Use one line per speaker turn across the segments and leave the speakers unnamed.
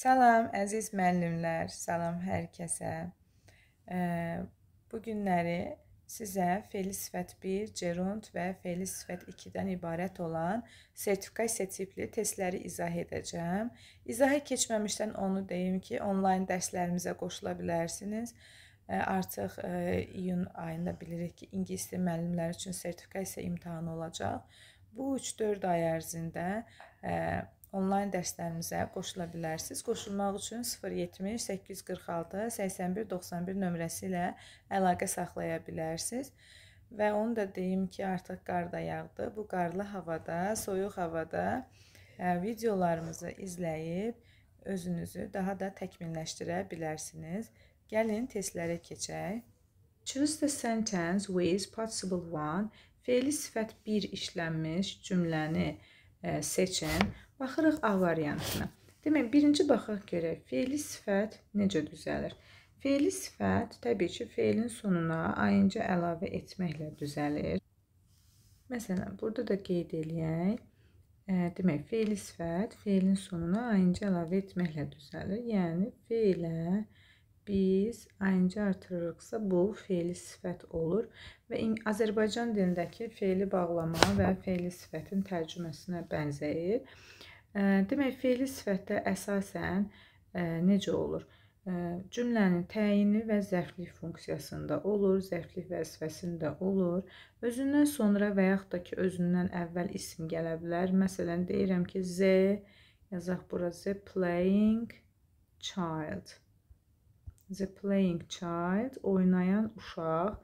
Salam əziz müəllimlər, salam hər kəsə. Bu günləri sizə fe'li sifət 1, gerund və fe'li sifət 2-dən ibarət olan sertifikasiya tipli testləri izah edəcəm. İzahə keçməmişdən onu deyim ki, onlayn dərslərimizə qoşula bilərsiniz. Artıq e, iyun ayında bilirik ki, ingilis dili müəllimləri üçün sertifikasiya imtahanı olacaq. Bu 3-4 ay ərzində e, onlayn dərslərimizə qoşula bilərsiniz. Qoşulmaq üçün 070 846 81 91 nömrəsi ilə əlaqə saxlaya bilərsiniz. Və onu da deyim ki, artıq qar da yağdı. Bu qarlı havada, soyuq havada e, videolarımızı izləyib özünüzü daha da təkmilləşdirə bilərsiniz. Gəlin testlərə keçək. Choose the sentence with possible one. Fe'li sifət 1 işlənmiş cümləni e, seçin. Baxırıq A variantına. Demək, birinci baxaq görək, feili sifət necə düzəlir? Feili sifət təbii ki, feilin sonuna ayıncı əlavə etməklə düzəlir. Məsələn, burada da qeyd eləyək. E, demək, feili sifət feilin sonuna ayıncı əlavə etməklə düzəlir. Yəni, feilə biz ayıncı artırırıqsa bu feili sifət olur və Azərbaycan dilindəki feili bağlama və feili sifətin tərcüməsinə bənzəyir. Demək, feili sifətdə əsasən necə olur? Cümlənin təyini və zərflik funksiyasında olur, zərflik vəzifəsində olur. Özündən sonra və yaxud da ki, özündən əvvəl isim gələ bilər. Məsələn, deyirəm ki, Z, yazaq bura Z playing child. The playing child, oynayan uşaq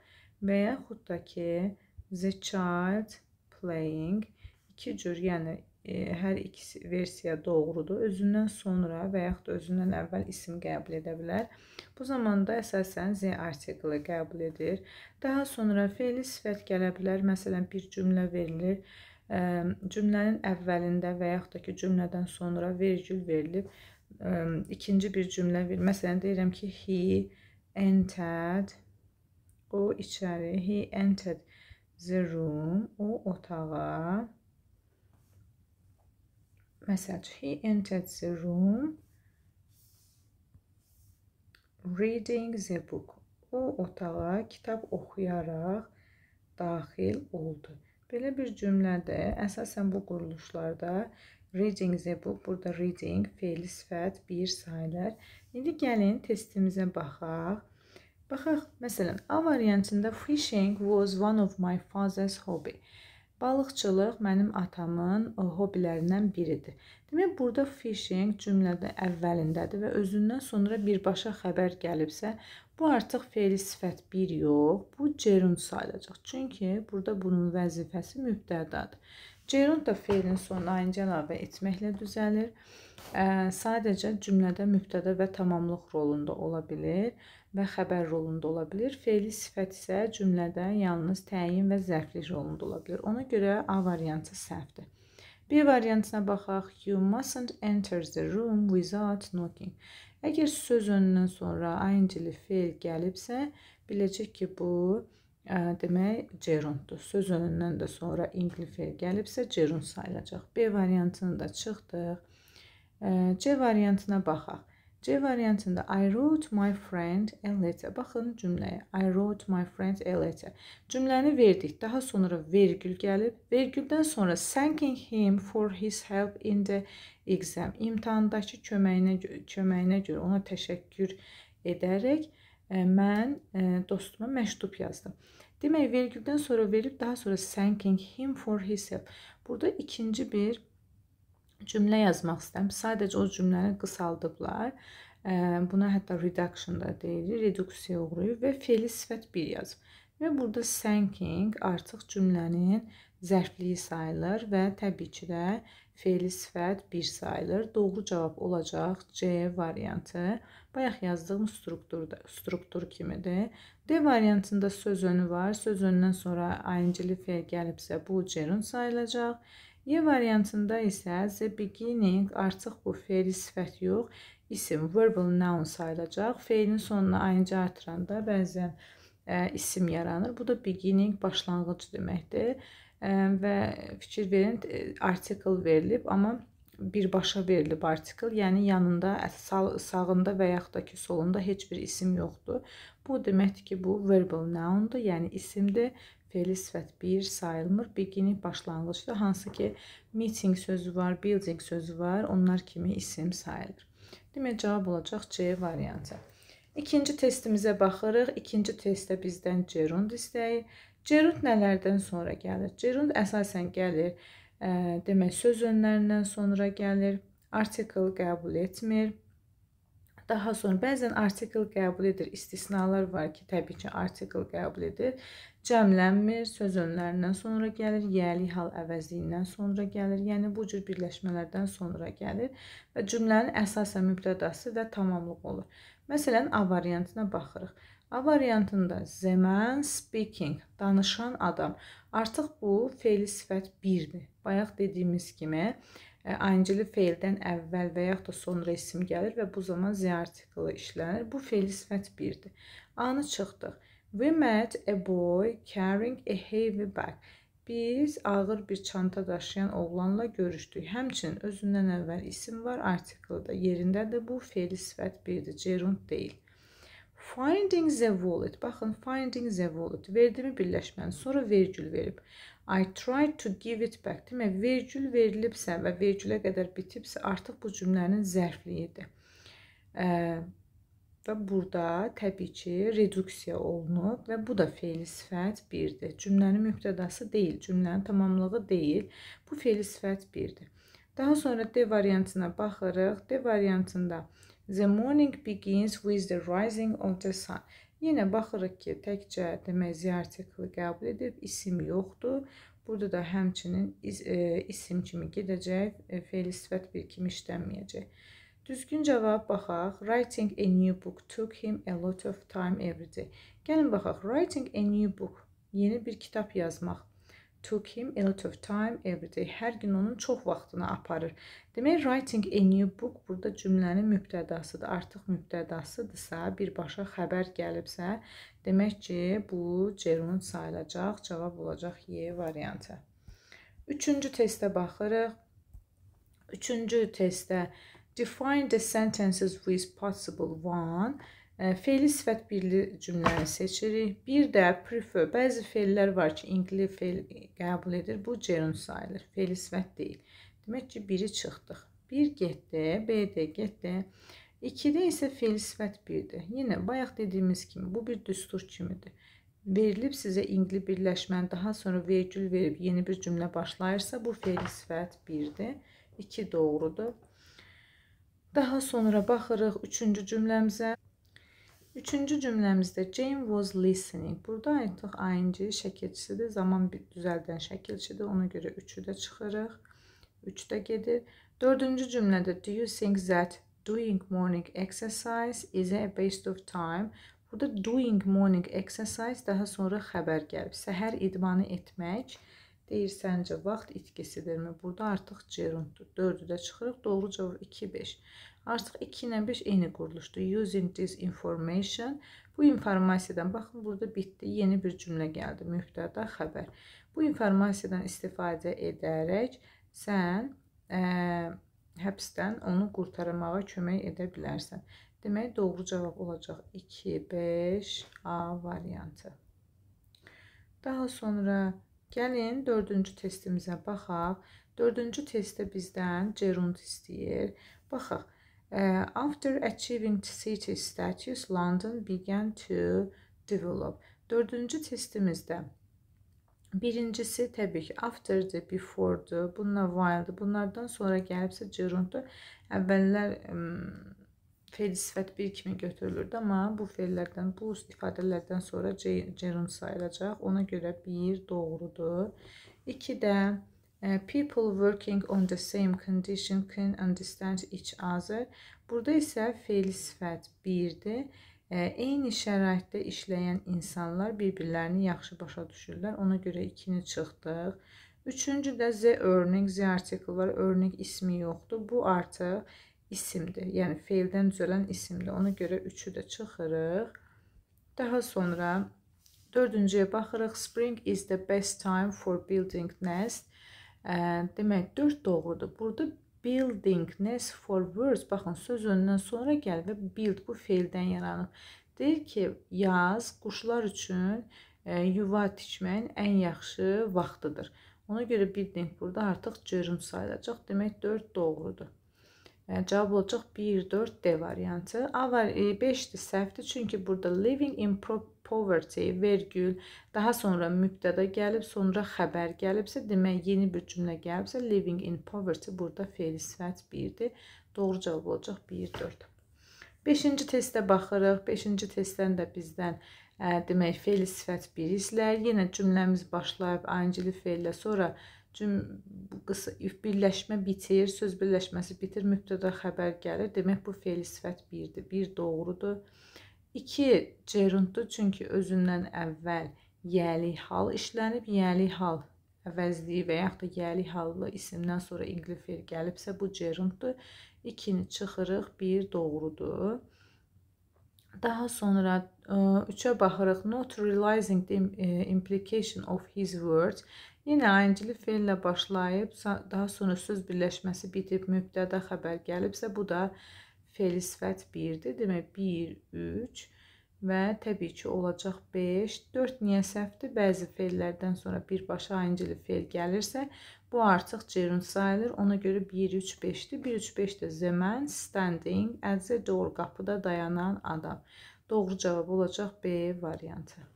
və yaxud da ki, the child playing. İki cür, yəni E, hər iki versiya doğrudur. Özündən sonra və yaxud özündən əvvəl isim qəbul edə bilər. Bu zamanda əsasən z artiklı qəbul edilir. Daha sonra fe'li sifət gələ bilər. Məsələn, bir cümlə verilir. E, cümlənin əvvəlində və yaxud da ki, cümlədən sonra vergül verilib. E, ikinci bir cümlə verilir. Məsələn, deyirəm ki, he entered. O içəri, he entered the room. O otağa message he entered the room reading the book o otağa kitab oxuyaraq daxil oldu belə bir cümlədə əsasən bu quruluşlarda reading the book burada reading fe'li sifət bir sayılır indi gəlin testimizə baxaq baxaq məsələn a variantında fishing was one of my father's hobby Balıqçılıq mənim atamın hobilərindən biridir. Demək, burada fishing cümlədə əvvəlindədir və özündən sonra birbaşa xəbər gəlibsə, bu artıq fe'li sifət bir yox, bu gerund sayılacaq. Çünki burada bunun vəzifəsi mübtədadır. Gerund da fe'lin sonuna ayıncı əlavə etməklə düzəlir. Ə, sadəcə cümlədə mübtəda və tamamlıq rolunda ola bilir və xəbər rolunda ola bilir. Fe'li sifət isə cümlədə yalnız təyin və zərflik rolunda ola bilir. Ona görə A variantı səhvdir. B variantına baxaq. You mustn't enter the room without knocking. Əgər söz önündən sonra ing-li fe'l gəlibsə, biləcək ki, bu ə, demək gerunddur. Söz önündən də sonra ing-li fe'l gəlibsə, gerund sayılacaq. B variantını da çıxdıq. C variantına baxaq. C variantında I wrote my friend a letter. Baxın cümləyə. I wrote my friend a letter. Cümləni verdik. Daha sonra vergül gəlib. Vergüldən sonra thanking him for his help in the exam. İmtahandakı köməyinə köməyinə görə ona təşəkkür edərək e, mən e, dostuma məktub yazdım. Demək vergüldən sonra verib daha sonra thanking him for his help. Burada ikinci bir cümlə yazmaq istəyirəm. Sadəcə o cümləni qısaldıblar. Buna hətta reduction da deyilir, reduksiya uğrayıb və fe'li sifət 1 yazıb. Və burada thanking artıq cümlənin zərfliyi sayılır və təbii ki də fe'li sifət 1 sayılır. Doğru cavab olacaq C variantı. Bayaq yazdığım strukturda struktur kimidir. D variantında söz önü var. Söz önündən sonra ing-li fe'l gəlibsə bu gerund sayılacaq. Y variantında isə the beginning artıq bu feil sifət yox, isim verbal noun sayılacaq. Feilin sonuna ayıncı artıranda bəzən ə, e, isim yaranır. Bu da beginning başlanğıc deməkdir. Ə, e, və fikir verin, e, article verilib, amma birbaşa verilib artikel, yəni yanında, sağ, sağında və yaxud da ki, solunda heç bir isim yoxdur. Bu deməkdir ki, bu verbal noundur, yəni isimdir. Feli sifət 1 sayılmır. Beginning başlanğıcdır. Hansı ki, meeting sözü var, building sözü var. Onlar kimi isim sayılır. Demək cavab olacaq C variantı. İkinci testimizə baxırıq. İkinci testdə bizdən gerund istəyir. Gerund nələrdən sonra gəlir? Gerund əsasən gəlir demək söz önlərindən sonra gəlir. Artikl qəbul etmir. Daha sonra bəzən artikl qəbul edir. İstisnalar var ki, təbii ki, artikl qəbul edir. Cəmlənmir, söz önlərindən sonra gəlir, yəli hal əvəzliyindən sonra gəlir. Yəni bu cür birləşmələrdən sonra gəlir və cümlənin əsasən mübtədası və tamamlıq olur. Məsələn, A variantına baxırıq. A variantında zaman speaking, danışan adam. Artıq bu feili sifət 1-dir. Bayaq dediyimiz kimi e, ayıncılı feildən əvvəl və yaxud da sonra isim gəlir və bu zaman z artiklı işlənir. Bu feili sifət 1-dir. Anı çıxdıq. We met a boy carrying a heavy bag. Biz ağır bir çanta daşıyan oğlanla görüşdük. Həmçinin özündən əvvəl isim var, artiklı da yerindədir. Bu feili sifət 1-dir, gerund deyil. Finding the wallet. Baxın finding the wallet. Verdimi birləşməni. Sonra vergül verib. I tried to give it back. Demə vergül verilibsə və vergülə qədər bitibsə artıq bu cümlənin zərfliyidir. E, və burada təbii ki reduksiya olunub və bu da feili sifət 1-dir. Cümlənin mübtədası deyil, cümlənin tamamlığı deyil. Bu feili sifət 1-dir. Daha sonra D variantına baxırıq. D variantında The morning begins with the rising of the sun. Yenə baxırıq ki, təkcə demək ziyartikli qəbul edib isim yoxdur. Burada da həmçinin is, e, isim kimi gedəcək, e, feil sifət bir kimi işlənməyəcək. Düzgün cavab baxaq. Writing a new book took him a lot of time every day. Gəlin baxaq. Writing a new book yeni bir kitab yazmaq took him a lot of time every day. Hər gün onun çox vaxtını aparır. Demək, writing a new book burada cümlənin mübtədasıdır. Artıq mübtədasıdırsa, birbaşa xəbər gəlibsə, demək ki, bu gerund sayılacaq, cavab olacaq Y variantı. Üçüncü testə baxırıq. Üçüncü testdə define the sentences with possible one Fe'li sifət birli cümləni seçirik. Bir də prefer. Bəzi fe'llər var ki, ingli fe'l qəbul edir. Bu gerund sayılır. Fe'li sifət deyil. Demək ki, biri çıxdıq. 1 getdi, BD getdi. 2-də isə fe'li sifət 1-dir. Yenə bayaq dediyimiz kimi bu bir düstur kimidir. Verilib sizə ingli birləşməni daha sonra vergül verib yeni bir cümlə başlayırsa bu fe'li sifət 1-dir. 2 doğrudur. Daha sonra baxırıq 3-cü cümləmizə. Üçüncü cümləmizdə Jane was listening. Burada artıq ing şəkilçisidir. Zaman düzəldən şəkilçidir. Ona görə 3-ü də çıxırıq. 3 də gedir. Dördüncü cümlədə do you think that doing morning exercise is a waste of time? Burada doing morning exercise daha sonra xəbər gəlib. Səhər idmanı etmək deyir səncə vaxt itkisidirmi? Burada artıq gerunddur. 4-ü də çıxırıq. Doğru cavab 2-5. Artıq 2 ilə 5 eyni quruluşdur. Using this information. Bu informasiyadan, baxın, burada bitdi. Yeni bir cümlə gəldi. Mühtəda xəbər. Bu informasiyadan istifadə edərək sən ə, həbsdən onu qurtarmağa kömək edə bilərsən. Demək, doğru cavab olacaq 2, 5, A variantı. Daha sonra gəlin dördüncü testimizə baxaq. Dördüncü testdə bizdən gerund istəyir. Baxaq, Uh, after achieving city status, London began to develop. Dördüncü testimizdə birincisi təbii ki, after-dı, before-dı, bununla while-dı. Bunlardan sonra gəlibsə gerund-dur. Əvvəllər fe'l sifət 1 kimi götürülürdü, amma bu fe'llərdən, bu ifadələrdən sonra gerund sayılacaq. Ona görə 1 doğrudur. 2 də Uh, people working on the same condition can understand each other. Burada isə feil sifət 1-dir. Uh, eyni şəraitdə işləyən insanlar bir-birlərini yaxşı başa düşürlər. Ona görə 2-ni çıxdıq. Üçüncü də the örnək, the artikl var. Örnək ismi yoxdur. Bu artıq isimdir. Yəni feildən düzələn isimdir. Ona görə 3-ü də çıxırıq. Daha sonra dördüncüyə baxırıq. Spring is the best time for building nest. Demək, 4 doğrudur. Burada building, ness for words, baxın, söz önündən sonra gəl və build bu feildən yaranıb. Deyir ki, yaz quşlar üçün e, yuva tikməyin ən yaxşı vaxtıdır. Ona görə building burada artıq cürüm sayılacaq. Demək, 4 doğrudur. Yəni, cavab olacaq 1, 4, D variantı. A var, 5-dir e, səhvdir, çünki burada living in property poverty, vergül, daha sonra mübtəda gəlib, sonra xəbər gəlibsə, demək yeni bir cümlə gəlibsə, living in poverty burada fe'li sifət 1-dir. Doğru cavab olacaq 1-4. 5-ci testə baxırıq. 5-ci testdən də bizdən ə, demək fe'li sifət 1 izlər. Yenə cümləmiz başlayıb ing-li fe'llə, sonra cüm qısa birləşmə bitir, söz birləşməsi bitir, mübtəda xəbər gəlir. Demək bu fe'li sifət 1-dir. 1 doğrudur. 2 gerunddur, çünki özündən əvvəl yəli hal işlənib, yəli hal əvəzliyi və yaxud da yəli hallı isimdən sonra inglifel gəlibsə, bu gerunddur. 2-ni çıxırıq, 1 doğrudur. Daha sonra 3-ə e, baxırıq. Not realizing the e, implication of his words. Yenə ayıncılı feillə başlayıb, daha sonra söz birləşməsi bitib, mübtəda xəbər gəlibsə, bu da 2-ni çıxırıq Feli sifət 1-dir. Demək 1, 3 və təbii ki olacaq 5. 4 niyə səhvdir? Bəzi fellərdən sonra birbaşa ayıncılı fel gəlirsə, bu artıq gerund sayılır. Ona görə 1, 3, 5-dir. 1, 3, 5 də zəmən, standing, əzə door, qapıda dayanan adam. Doğru cavab olacaq B variantı.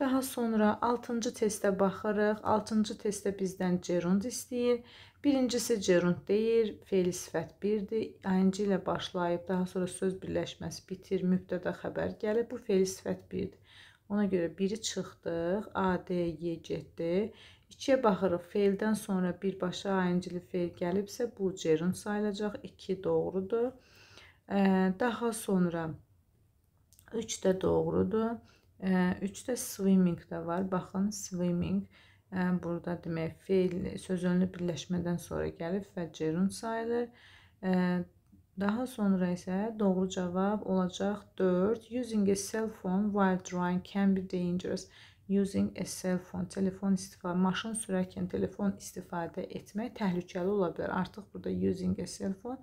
Daha sonra 6-cı testə baxırıq. 6-cı testdə bizdən gerund istəyir. Birincisi gerund deyir, feil sifət 1-dir. ING ilə başlayıb, daha sonra söz birləşməsi bitir, mübtədə xəbər gəlir. Bu feil sifət 1-dir. Ona görə 1-i çıxdıq, AD, Y getdi. 2-yə baxırıq, feildən sonra birbaşa ING-li feil gəlibsə, bu gerund sayılacaq. 2 doğrudur. Daha sonra 3 də doğrudur. 3-də swimming də var. Baxın, swimming burada demək feil sözünlü birləşmədən sonra gəlib və gerund sayılır. Daha sonra isə doğru cavab olacaq 4. Using a cell phone while driving can be dangerous. Using a cell phone, telefon istifadə, maşın sürərkən telefon istifadə etmək təhlükəli ola bilər. Artıq burada using a cell phone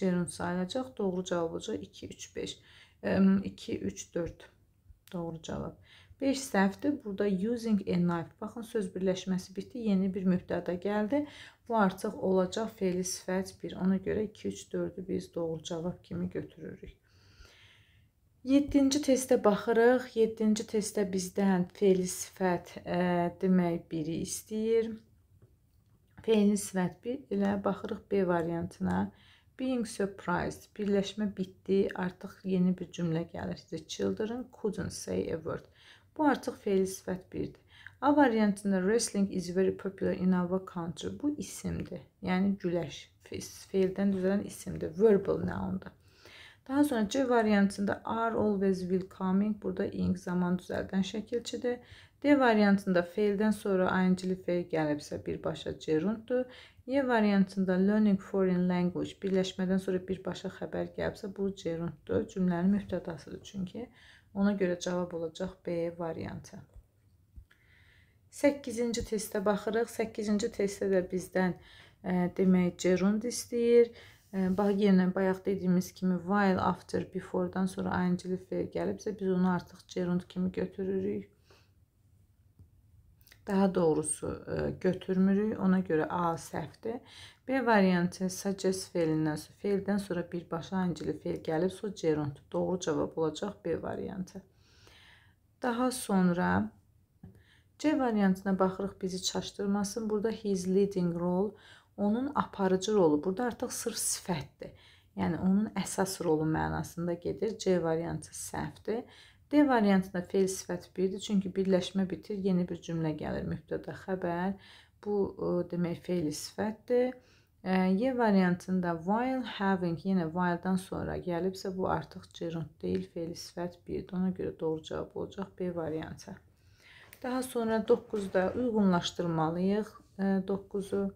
gerund sayılacaq. Doğru cavab olacaq 2, 3, 5. 2, 3, 4. Doğru cavab. 5 səhvdir. Burada using a knife. Baxın, söz birləşməsi bitdi. Yeni bir mübdəda gəldi. Bu artıq olacaq feli sifət 1. Ona görə 2, 3, 4-ü biz doğru cavab kimi götürürük. 7-ci testə baxırıq. 7-ci testdə bizdən feli sifət ə, e, demək 1-i istəyir. Feli sifət 1 ilə baxırıq B variantına. 1 Being surprised, birləşmə bitdi, artıq yeni bir cümlə gəlir. The children couldn't say a word. Bu artıq feil sifət birdir. A variantında wrestling is very popular in our country. Bu isimdir. Yəni güləş. Feildən düzələn isimdir. Verbal noundur. Daha sonra C variantında are always will coming. Burada ing zaman düzəldən şəkilçidir. D variantında faildən sonra ing-li fail gəlibsə birbaşa gerunddur. Y variantında learning foreign language birləşmədən sonra birbaşa xəbər gəlibsə bu gerunddur. Cümlənin müftədasıdır çünki. Ona görə cavab olacaq B variantı. 8-ci testə baxırıq. 8-ci testdə də bizdən ə, e, demək gerund istəyir. E, bax, yenə bayaq dediyimiz kimi while, after, before-dan sonra ing-li fail gəlibsə, biz onu artıq gerund kimi götürürük. Daha doğrusu e, götürmürük. Ona görə A səhvdir. B variantı suggest felindən sonra, feldən sonra birbaşa hangili fel gəlib, sonra gerund. Doğru cavab olacaq B variantı. Daha sonra C variantına baxırıq bizi çaşdırmasın. Burada his leading role, onun aparıcı rolu. Burada artıq sırf sifətdir. Yəni onun əsas rolu mənasında gedir. C variantı səhvdir. D variantında fel sifət 1-dir, çünki birləşmə bitir, yeni bir cümlə gəlir, mübtədə xəbər. Bu demək fel sifətdir. E, y variantında while having yenə while-dan sonra gəlibsə bu artıq gerund deyil, fel sifət 1-dir. Ona görə doğru cavab olacaq B variantı. Daha sonra 9-da uyğunlaşdırmalıyıq 9-u. E,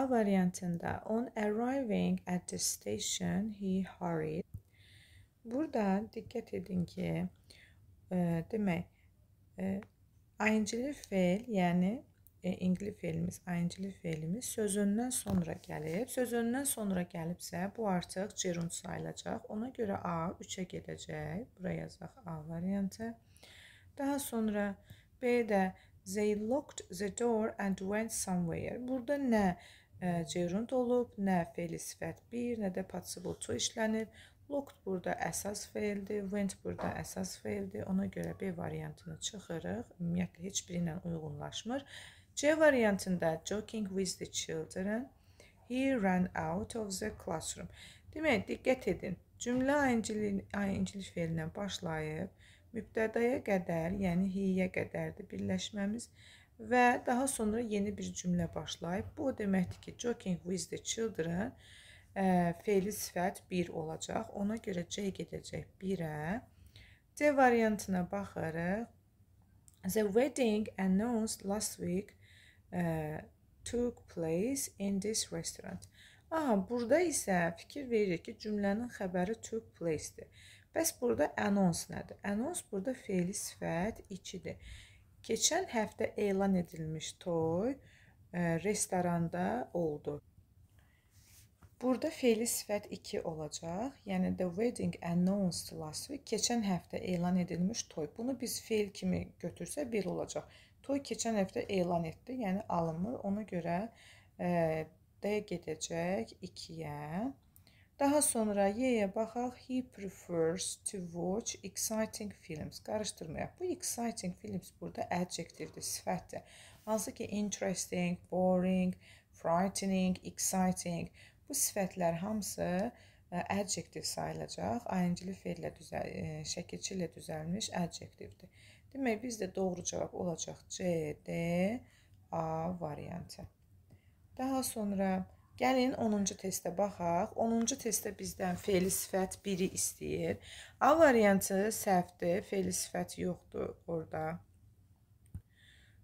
A variantında on arriving at the station he hurried Burada dikkat edin ki e, demək e, ayıncılı feil, yəni e, ingli feilimiz, ayıncılı feilimiz sözündən sonra gəlib. Sözündən sonra gəlibsə, bu artıq gerund sayılacaq. Ona görə A 3-ə gedəcək. Bura yazaq A variantı. Daha sonra B-də they locked the door and went somewhere. Burada nə e, gerund olub, nə feil sifət 1, nə də participle 2 işlənib. Locked burada əsas feildir, went burada əsas feildir. Ona görə B variantını çıxırıq. Ümumiyyətlə heç biri ilə uyğunlaşmır. C variantında joking with the children, he ran out of the classroom. Demək, diqqət edin. Cümlə ayıncili feillə başlayıb, mübtədaya qədər, yəni hiyə qədərdir birləşməmiz və daha sonra yeni bir cümlə başlayıb. Bu o deməkdir ki, joking with the children e, feili sifət 1 olacaq. Ona görə C gedəcək 1-ə. C variantına baxırıq. The wedding announced last week e, took place in this restaurant. Aha, burada isə fikir veririk ki, cümlənin xəbəri took place-dir. Bəs burada anons nədir? Anons burada feili sifət 2-dir. Keçən həftə elan edilmiş toy e, restoranda oldu. Burada feili sifət 2 olacaq. Yəni the wedding announced last week keçən həftə elan edilmiş toy. Bunu biz feil kimi götürsə belə olacaq. Toy keçən həftə elan etdi, yəni alınmır. Ona görə e, D gedəcək 2-yə. Daha sonra Y-yə baxaq. He prefers to watch exciting films. Qarışdırmayaq. Bu exciting films burada adjectivedir, sifətdir. Hansı ki interesting, boring, frightening, exciting Bu sifətlər hamısı e, adjektiv sayılacaq. ING-li fe'llə düzəl e, şəkilçi ilə düzəlmiş adjektivdir. Demək bizdə doğru cavab olacaq C, D, A variantı. Daha sonra Gəlin 10-cu testə baxaq. 10-cu testdə bizdən fe'li sifət 1-i istəyir. A variantı səhvdir, fe'li sifət yoxdur orada.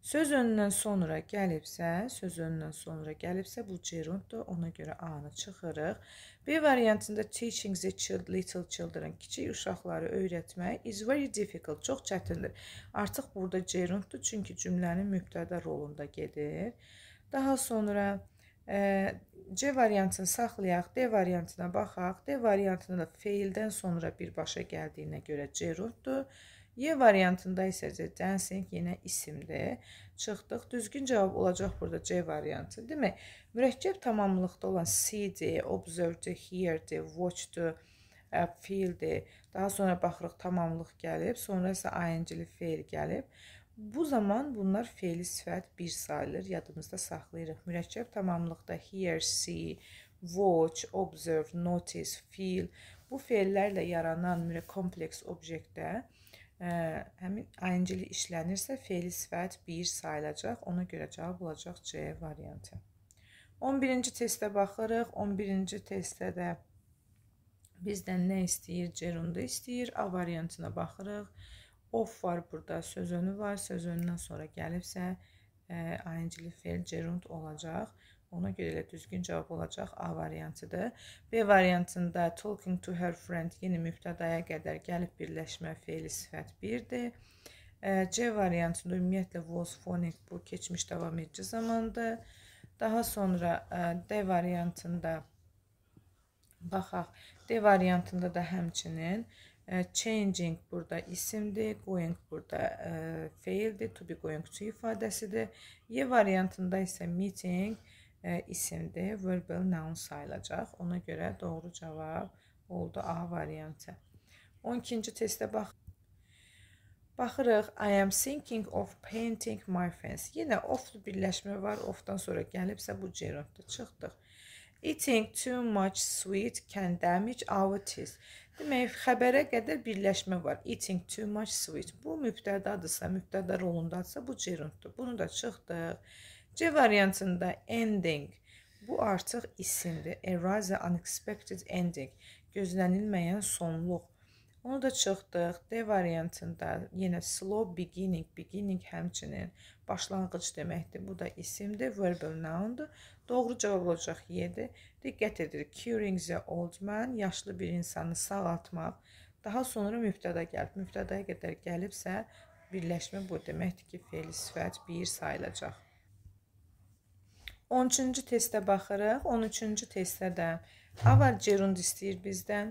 Söz önündən sonra gəlibsə, söz önündən sonra gəlibsə bu gerunddur. Ona görə A-nı çıxırıq. B variantında teaching the child, little children, kiçik uşaqları öyrətmək is very difficult, çox çətindir. Artıq burada gerunddur çünki cümlənin mübtədə rolunda gedir. Daha sonra e, C variantını saxlayaq, D variantına baxaq. D variantında feildən sonra birbaşa gəldiyinə görə gerunddur. Y variantında isə Censing yenə isimdir. Çıxdıq. Düzgün cavab olacaq burada C variantı. Demək, mürəkkəb tamamlıqda olan see-dir, observe-dir, hear-dir, watch-dir, feel-dir. Daha sonra baxırıq tamamlıq gəlib, sonra isə ing-li feil gəlib. Bu zaman bunlar feili sifət bir sayılır. Yadımızda saxlayırıq. Mürəkkəb tamamlıqda hear, see, watch, observe, notice, feel bu feillərlə yaranan kompleks objektdə həmin ayıncili işlənirsə feili sifət 1 sayılacaq. Ona görə cavab olacaq C variantı. 11-ci testə baxırıq. 11-ci testdə də bizdən nə istəyir? Gerunda istəyir. A variantına baxırıq. Of var burada, söz önü var. Söz önündən sonra gəlibsə, e, ayıncili feil gerund olacaq. Ona görə elə düzgün cavab olacaq A variantıdır. B variantında talking to her friend yeni mübtədaya qədər gəlib birləşmə feili sifət 1-dir. E, C variantında ümumiyyətlə was phonic bu keçmiş davam edici zamandır. Daha sonra e, D variantında baxaq. D variantında da həmçinin e, changing burada isimdir, going burada e, feildir, to be going to ifadəsidir. Y variantında isə meeting e, E, isimdir. Verbal noun sayılacaq. Ona görə doğru cavab oldu A variantı. 12-ci testə bax. Baxırıq, I am thinking of painting my fence. Yenə of-lu birləşmə var, of-dan sonra gəlibsə bu gerundda çıxdıq. Eating too much sweet can damage our teeth. Demək, xəbərə qədər birləşmə var. Eating too much sweet. Bu mübtədadırsa, mübtəda rolundadırsa bu gerunddur. Bunu da çıxdıq. C variantında ending bu artıq isimdir. Eraser unexpected ending gözlənilməyən sonluq. Onu da çıxdıq. D variantında yenə slow beginning, beginning həmçinin başlanğıc deməkdir. Bu da isimdir, verbal noundur. Doğru cavab olacaq 7. Diqqət edirik. Curing the old man yaşlı bir insanı sağaltmaq. Daha sonra mübtəda gəlib. Mübtədaya qədər gəlibsə birləşmə bu deməkdir ki, fe'l sifət 1 sayılacaq. 13-cü testə baxırıq. 13-cü testdə də A var gerund istəyir bizdən.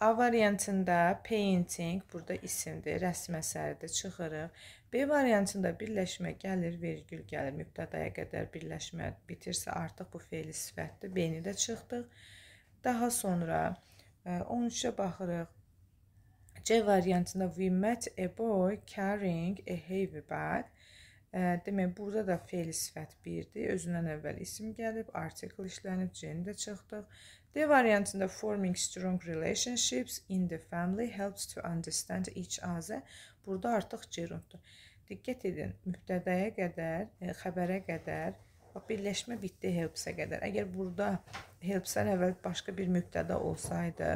A variantında painting, burada isimdir, rəsm əsəridir, çıxırıq. B variantında birləşmə gəlir, vergül gəlir, mübtədaya qədər birləşmə bitirsə artıq bu feili sifətdir, B-ni də çıxdıq. Daha sonra 13-ə e, baxırıq. C variantında we met a boy carrying a heavy bag. Demək, burada da feil sifət 1-dir. Özündən əvvəl isim gəlib, article işlənib, gender çıxdıq. D variantında forming strong relationships in the family helps to understand each other. Burada artıq gerunddur. Diqqət edin, mübtədəyə qədər, e, xəbərə qədər, bax, birləşmə bitdi helps-ə qədər. Əgər burada helps-dən əvvəl başqa bir mübtədə olsaydı,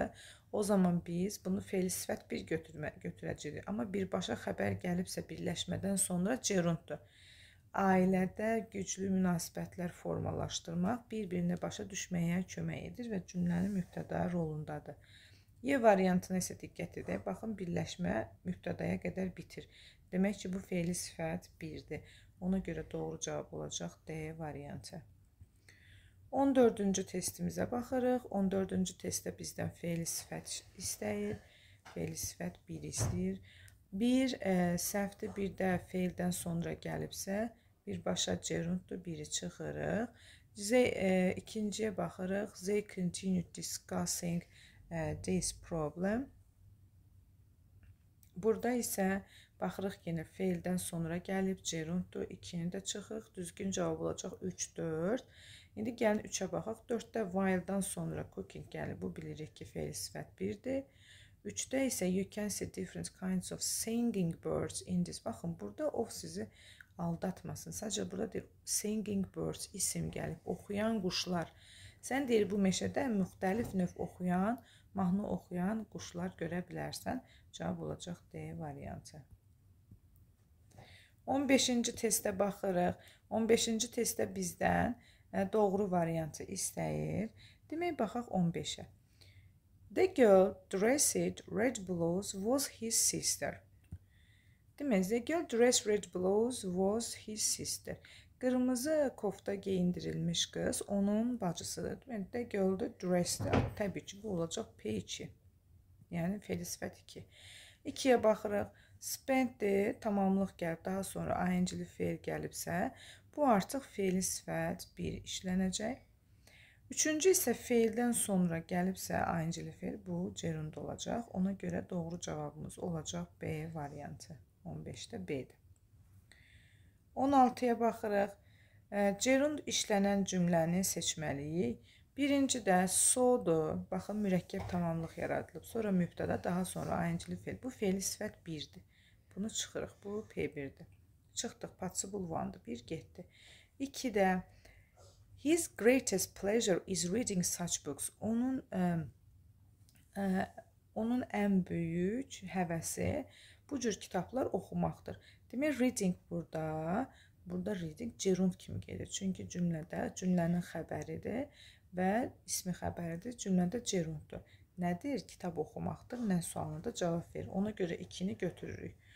O zaman biz bunu felisifət bir götürmə, götürəcəyik. Amma birbaşa xəbər gəlibsə birləşmədən sonra gerunddur. Ailədə güclü münasibətlər formalaşdırmaq bir-birinə başa düşməyə kömək edir və cümlənin mübtəda rolundadır. Y variantına isə diqqət edək. Baxın, birləşmə mübtədaya qədər bitir. Demək ki, bu feili sifət 1-dir. Ona görə doğru cavab olacaq D variantı. 14-cü testimizə baxırıq. 14-cü testdə bizdən feil sifət istəyir. Feil sifət 1 istəyir. Bir e, səhvdir, bir də feildən sonra gəlibsə, birbaşa gerunddur, biri çıxırıq. Z e, ikinciyə baxırıq. They continued discussing e, this problem. Burada isə baxırıq yenə feildən sonra gəlib gerunddur, ikini də çıxırıq. Düzgün cavab olacaq 3 4. İndi gəlin 3-ə baxaq. 4-də while-dan sonra cooking gəlir. Yəni bu bilirik ki, feil sifət 1-dir. 3-də isə you can see different kinds of singing birds in this. Baxın, burada of sizi aldatmasın. Sadəcə burada deyir singing birds isim gəlib, oxuyan quşlar. Sən deyir bu meşədə müxtəlif növ oxuyan, mahnı oxuyan quşlar görə bilərsən. Cavab olacaq D variantı. 15-ci testə baxırıq. 15-ci testdə bizdən Hə, doğru variantı istəyir. Demək baxaq 15-ə. The girl dressed red blouse was his sister. Demək, the girl dressed red blouse was his sister. Qırmızı kofta geyindirilmiş qız onun bacısıdır. Demək, the girl-də dressed. Təbii ki, bu olacaq P2. Yəni feli sifət 2. 2-yə baxırıq. Spend-dir, tamamlıq gəlib, daha sonra ing-li fe'l gəlibsə, Bu artıq feili sifət 1 işlənəcək. Üçüncü isə feildən sonra gəlibsə ayıncılı feil bu gerund olacaq. Ona görə doğru cavabımız olacaq B variantı. 15-də B-dir. 16-ya baxırıq. Gerund işlənən cümləni seçməliyik. Birinci də sodur. Baxın, mürəkkəb tamamlıq yaradılıb. Sonra mübtəda, daha sonra ayıncılı feil. Bu feili sifət 1-dir. Bunu çıxırıq. Bu P1-dir. Çıxdıq Patsı bulvandı. Bir getdi. İki də his greatest pleasure is reading such books. Onun ə, ə, onun ən böyük həvəsi bu cür kitablar oxumaqdır. Demək reading burada, burada reading gerund kimi gedir. Çünki cümlədə cümlənin xəbəridir və ismi xəbəridir. Cümlədə gerunddur. Nədir? Kitab oxumaqdır. Mən sualına da cavab verir. Ona görə 2-ni götürürük.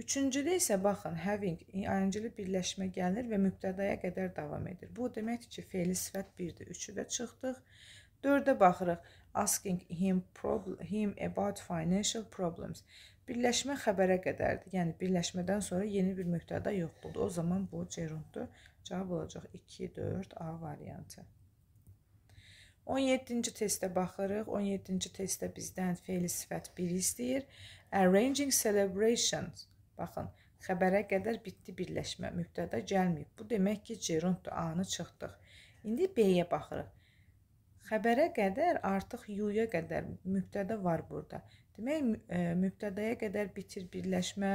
Üçüncüdə isə baxın, having ing-li birləşmə gəlir və mübtədaya qədər davam edir. Bu deməkdir ki, feili sifət 1-dir. 3-də çıxdıq. 4-də baxırıq. Asking him problem, him about financial problems. Birləşmə xəbərə qədərdir. Yəni birləşmədən sonra yeni bir mübtəda yoxdur. O zaman bu gerunddur. Cavab olacaq 2 4 A variantı. 17-ci testə baxırıq. 17-ci testdə bizdən feili sifət 1 istəyir. Arranging celebrations Baxın, xəbərə qədər bitdi birləşmə, mübtəda gəlməyib. Bu demək ki, gerunddur, A-nı çıxdıq. İndi B-yə baxırıq. Xəbərə qədər artıq U-ya qədər mübtəda var burada. Demək, e, mübtədaya qədər bitir birləşmə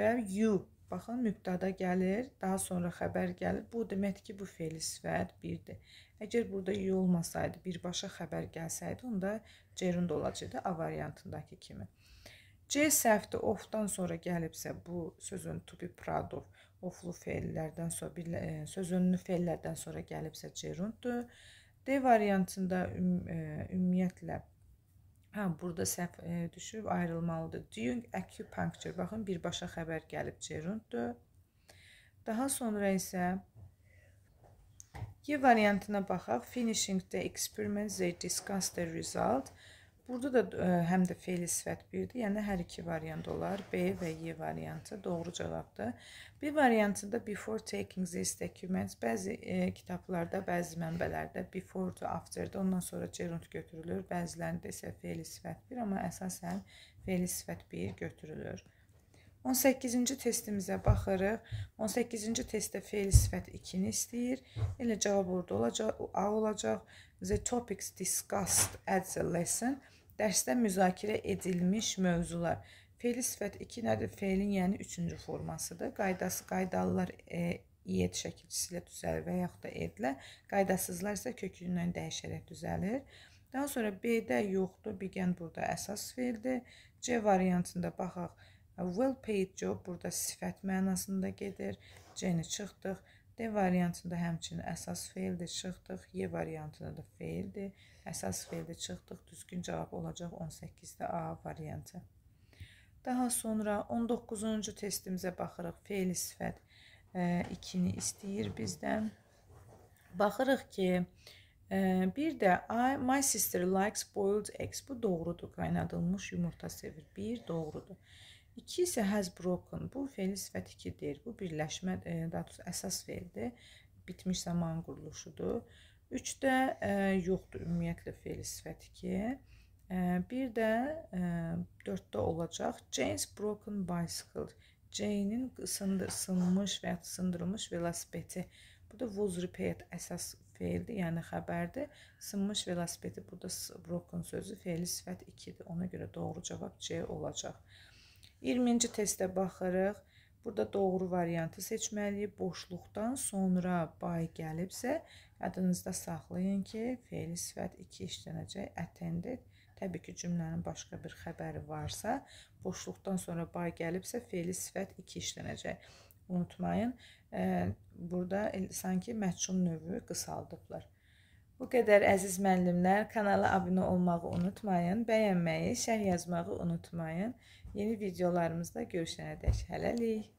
və U. Baxın, mübtəda gəlir, daha sonra xəbər gəlir. Bu deməkdir ki, bu fe'li sifət 1-dir. Əgər burada U olmasaydı, birbaşa xəbər gəlsəydi, onda gerund olacaqdı A variantındakı kimi. C səhvdir. Ofdan sonra gəlibsə bu sözün to be proud of oflu feillərdən sonra bir e, sözünlü feillərdən sonra gəlibsə gerunddur. D variantında üm, ə, e, ümumiyyətlə hə burada səhv ə, e, düşüb ayrılmalıdır. During acupuncture baxın birbaşa xəbər gəlib gerunddur. Daha sonra isə Y variantına baxaq. Finishing the experiment, they discuss the result. Burada da ə, e, həm də fe'li sifət birdir. Yəni hər iki variant olar. B və Y variantı doğru cavabdır. B variantında before taking these documents bəzi ə, e, kitablarda, bəzi mənbələrdə before to after-də ondan sonra gerund götürülür. Bəzilərində isə fe'li sifət bir, amma əsasən fe'li sifət bir götürülür. 18-ci testimizə baxırıq. 18-ci testdə fe'l sifət 2-ni istəyir. Elə cavab orada olacaq, A olacaq. The topics discussed at the lesson Dərsdə müzakirə edilmiş mövzular. Fe'li sifət 2 nədir? Fe'lin yəni 3-cü formasıdır. Qaydası qaydalılar e, iyyət şəkilçisi ilə düzəlir və yaxud da edilə. Qaydasızlar isə kökündən dəyişərək düzəlir. Daha sonra B-də yoxdur, begin burada əsas fe'ldir. C variantında baxaq. Well paid job burada sifət mənasında gedir. C-ni çıxdıq. D variantında həmçinin əsas fe'ldir, çıxdıq. Y variantında da fe'ldir. Əsas feldə çıxdıq, düzgün cavab olacaq 18-də A variantı. Daha sonra 19-cu testimizə baxırıq. Feil sifət 2-ni e, istəyir bizdən. Baxırıq ki, e, bir də I, my sister likes boiled eggs. Bu doğrudur. Qaynadılmış yumurta sevir. 1 doğrudur. 2 isə has broken. Bu feil sifət 2-dir. Bu birləşmə, e, daha doğrusu əsas feildir. Bitmiş zaman quruluşudur. 3-də e, yoxdur ümumiyyətlə fe'l sifəti ki. E, bir də e, 4-də olacaq Jane's broken bicycle. Jane-in sındır, sınmış və ya sındırılmış velosipedi. Burada was repaired əsas feildir, yəni xəbərdir. Sınmış velosipedi burada broken sözü feili sifət 2-dir. Ona görə doğru cavab C olacaq. 20-ci testə baxırıq. Burada doğru variantı seçməliyik. Boşluqdan sonra by gəlibsə, Yadınızda saxlayın ki, feili sifət 2 işlənəcək. Attended. Təbii ki, cümlənin başqa bir xəbəri varsa, boşluqdan sonra bay gəlibsə, feili sifət 2 işlənəcək. Unutmayın, e, burada sanki məhcum növü qısaldıblar. Bu qədər əziz müəllimlər, kanala abunə olmağı unutmayın, bəyənməyi, şərh yazmağı unutmayın. Yeni videolarımızda görüşənədək hələlik.